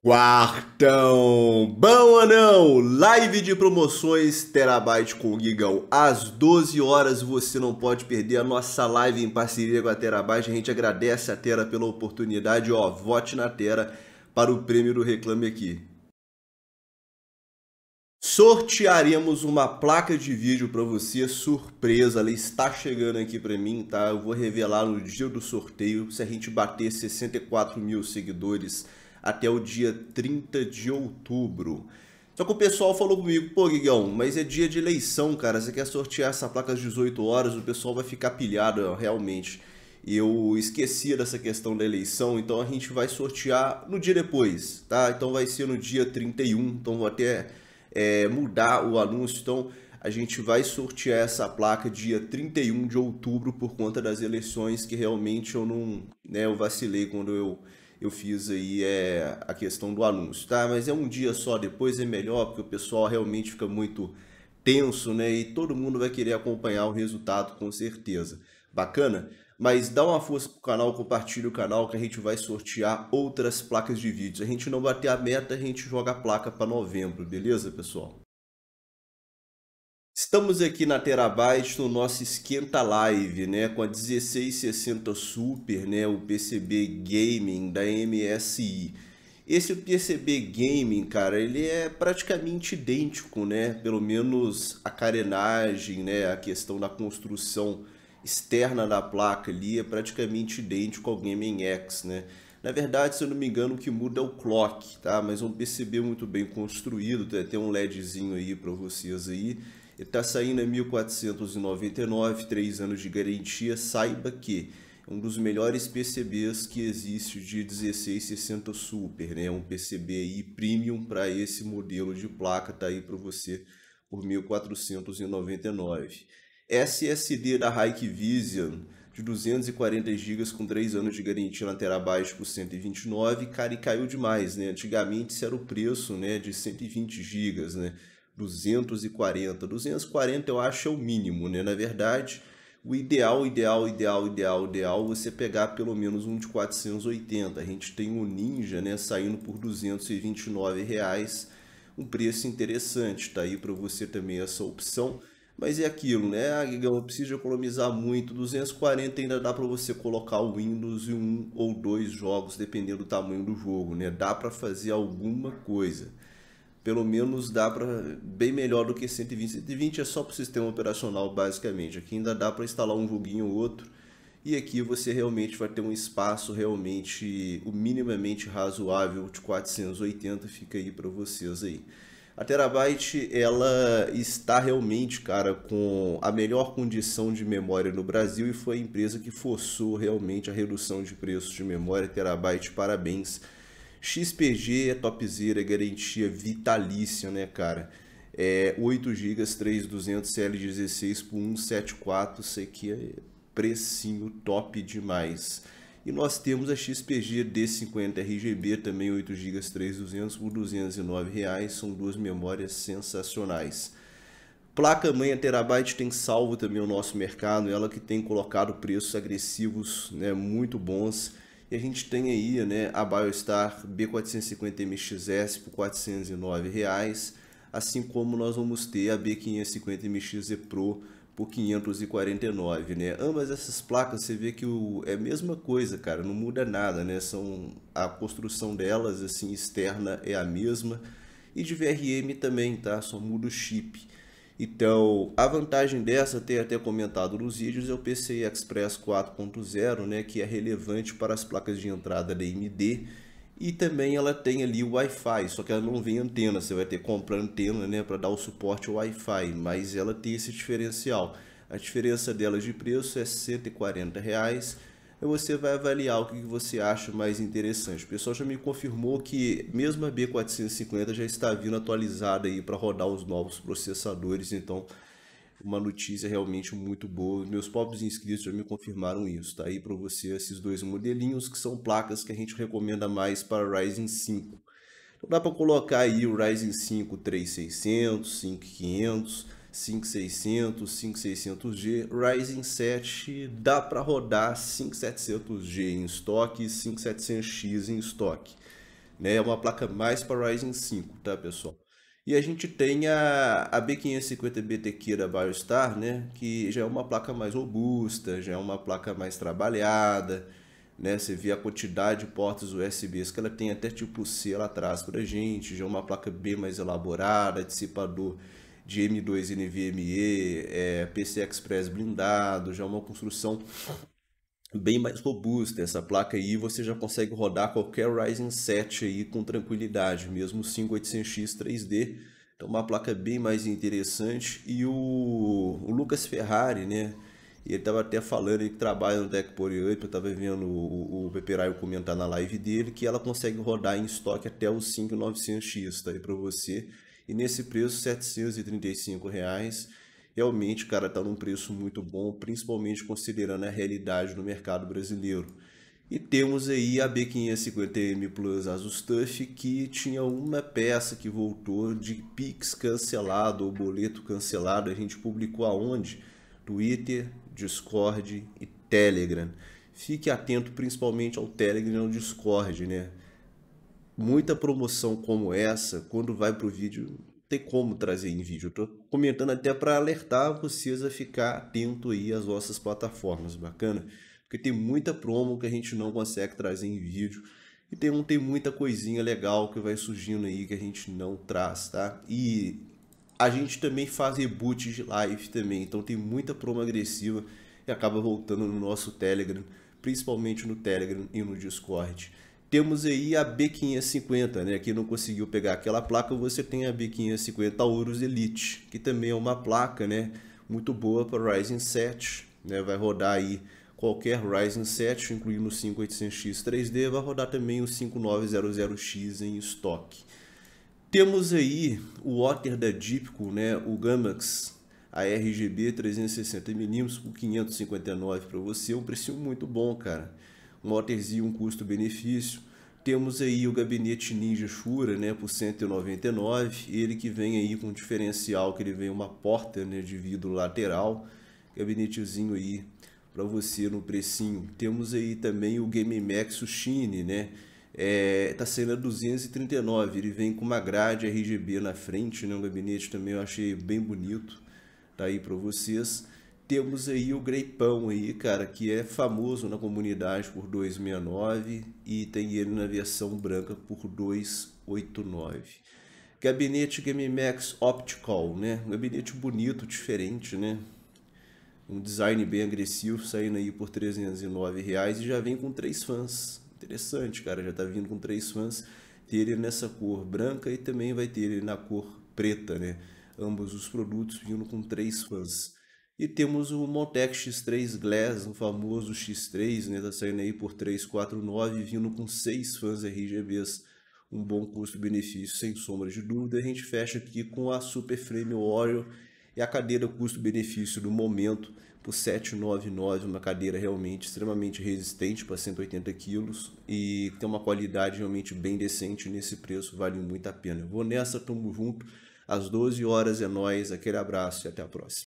Quartão, bom ou não? Live de promoções Terabyte com o Gigão. Às 12 horas você não pode perder a nossa live em parceria com a Terabyte. A gente agradece a Tera pela oportunidade. Ó, vote na Tera para o prêmio do Reclame Aqui. Sortearemos uma placa de vídeo para você, surpresa. Ela está chegando aqui para mim, tá? Eu vou revelar no dia do sorteio. Se a gente bater 64 mil seguidores até o dia 30 de outubro. Só que o pessoal falou comigo, pô, Guigão, mas é dia de eleição, cara. Você quer sortear essa placa às 18 horas, o pessoal vai ficar pilhado, realmente. E Eu esqueci dessa questão da eleição, então a gente vai sortear no dia depois, tá? Então vai ser no dia 31, então vou até é, mudar o anúncio. Então a gente vai sortear essa placa dia 31 de outubro por conta das eleições que realmente eu não, né, eu vacilei quando eu eu fiz aí é, a questão do anúncio, tá? Mas é um dia só, depois é melhor, porque o pessoal realmente fica muito tenso, né? E todo mundo vai querer acompanhar o resultado com certeza. Bacana? Mas dá uma força pro canal, compartilha o canal que a gente vai sortear outras placas de vídeos. A gente não bater a meta, a gente joga a placa para novembro, beleza, pessoal? Estamos aqui na Terabyte no nosso Esquenta Live, né? Com a 1660 Super, né? O PCB Gaming da MSI. Esse PCB Gaming, cara, ele é praticamente idêntico, né? Pelo menos a carenagem, né? A questão da construção externa da placa ali é praticamente idêntico ao Gaming X, né? Na verdade, se eu não me engano, o que muda é o clock, tá? Mas é um PCB muito bem construído, tem até um LEDzinho aí para vocês aí está saindo em 1499, três anos de garantia. Saiba que é um dos melhores PCBs que existe de 1660 Super, né? É um PCB aí premium para esse modelo de placa, tá aí para você por 1499. SSD da Hikvision de 240 GB com 3 anos de garantia na terabyte por 129, cara, e caiu demais, né? Antigamente isso era o preço, né, de 120 GB, né? 240. 240 eu acho é o mínimo, né? Na verdade, o ideal, ideal, ideal, ideal, ideal, você pegar pelo menos um de 480. A gente tem o Ninja, né, saindo por 229 reais, um preço interessante, tá aí para você também essa opção. Mas é aquilo, né? Ah, Gigão, eu preciso economizar muito. 240 ainda dá para você colocar o Windows e um ou dois jogos, dependendo do tamanho do jogo, né? Dá para fazer alguma coisa pelo menos dá para bem melhor do que 120. 120 é só para o sistema operacional basicamente. Aqui ainda dá para instalar um joguinho ou outro. E aqui você realmente vai ter um espaço realmente o minimamente razoável de 480 fica aí para vocês aí. A Terabyte ela está realmente, cara, com a melhor condição de memória no Brasil e foi a empresa que forçou realmente a redução de preços de memória Terabyte. Parabéns. XPG é topzera, garantia vitalícia, né, cara? É, 8 GB, 3200 CL16 por 174, isso aqui é precinho top demais. E nós temos a XPG D50 RGB, também 8 GB, 3200 por 209 reais, são duas memórias sensacionais. Placa mãe a Terabyte tem salvo também o nosso mercado, ela que tem colocado preços agressivos, né, muito bons e a gente tem aí né, a Biostar B450MXS por R$ reais, assim como nós vamos ter a B550MXZ Pro por 549, né? Ambas essas placas você vê que o, é a mesma coisa, cara, não muda nada, né? São a construção delas assim externa é a mesma e de VRM também, tá? Só muda o chip. Então, a vantagem dessa, ter até comentado nos vídeos, é o PCI Express 4.0, né, que é relevante para as placas de entrada da AMD e também ela tem ali o Wi-Fi, só que ela não vem antena, você vai ter que comprar antena né, para dar o suporte ao Wi-Fi, mas ela tem esse diferencial. A diferença delas de preço é R$ 140 reais você vai avaliar o que você acha mais interessante. O pessoal já me confirmou que mesmo a B450 já está vindo atualizada aí para rodar os novos processadores, então uma notícia realmente muito boa. Meus próprios inscritos já me confirmaram isso. Tá aí para você esses dois modelinhos que são placas que a gente recomenda mais para Ryzen 5. Então dá para colocar aí o Ryzen 5 3600, 5500, 5600, 5600G, Ryzen 7 dá para rodar 5700G em estoque e 5700X em estoque. Né? É uma placa mais para Ryzen 5, tá pessoal? E a gente tem a, a B550BTQ da Biostar, né? que já é uma placa mais robusta, já é uma placa mais trabalhada, né? Você vê a quantidade de portas USBs que ela tem até tipo C lá atrás para gente, já é uma placa B mais elaborada, dissipador de M2 NVMe, é, PC Express blindado, já é uma construção bem mais robusta essa placa aí, você já consegue rodar qualquer Ryzen 7 aí com tranquilidade, mesmo 5800X 3D. Então uma placa bem mais interessante e o, o Lucas Ferrari, né? ele estava até falando que trabalha no Deck Por eu estava vendo o, o Peperaio comentar na live dele que ela consegue rodar em estoque até o 5900X, tá aí para você e nesse preço, 735 reais, realmente, cara, está num preço muito bom, principalmente considerando a realidade no mercado brasileiro. E temos aí a B550M Plus Asus que tinha uma peça que voltou de Pix cancelado ou boleto cancelado. A gente publicou aonde? Twitter, Discord e Telegram. Fique atento principalmente ao Telegram e ao Discord, né? muita promoção como essa, quando vai para o vídeo, tem como trazer em vídeo. Estou comentando até para alertar vocês a ficar atento aí às nossas plataformas, bacana? Porque tem muita promo que a gente não consegue trazer em vídeo. E tem, tem muita coisinha legal que vai surgindo aí que a gente não traz, tá? E a gente também faz reboot de live também, então tem muita promo agressiva e acaba voltando no nosso Telegram, principalmente no Telegram e no Discord. Temos aí a B550, né? Quem não conseguiu pegar aquela placa, você tem a B550 Aurus Elite, que também é uma placa, né? Muito boa para Ryzen 7, né? Vai rodar aí qualquer Ryzen 7, incluindo o 5800X 3D, vai rodar também o 5900X em estoque. Temos aí o Otter da Dipco, né? O Gamax a RGB 360mm por 559 para você, um preço muito bom, cara notas e um custo-benefício. Temos aí o gabinete Ninja Shura, né, por 199, ele que vem aí com um diferencial que ele vem uma porta, né, de vidro lateral, gabinetezinho aí para você no precinho. Temos aí também o Game Max Shine, né? É, tá saindo a 239, ele vem com uma grade RGB na frente, né? Um gabinete também eu achei bem bonito, tá aí para vocês temos aí o Greipão aí, cara, que é famoso na comunidade por 269 e tem ele na versão branca por 289. Gabinete GameMax Optical, né? Um gabinete bonito, diferente, né? Um design bem agressivo, saindo aí por 309 reais e já vem com três fãs. Interessante, cara, já tá vindo com três fãs. Ter ele nessa cor branca e também vai ter ele na cor preta, né? Ambos os produtos vindo com três fãs. E temos o Montec X3 Glass, o famoso X3, né, tá saindo aí por 349, vindo com 6 fãs RGBs, um bom custo-benefício, sem sombra de dúvida. A gente fecha aqui com a Super Frame Oreo e a cadeira custo-benefício do momento por 799, uma cadeira realmente extremamente resistente para 180 kg e tem uma qualidade realmente bem decente nesse preço, vale muito a pena. Eu vou nessa, tamo junto. Às 12 horas é nós, aquele abraço e até a próxima.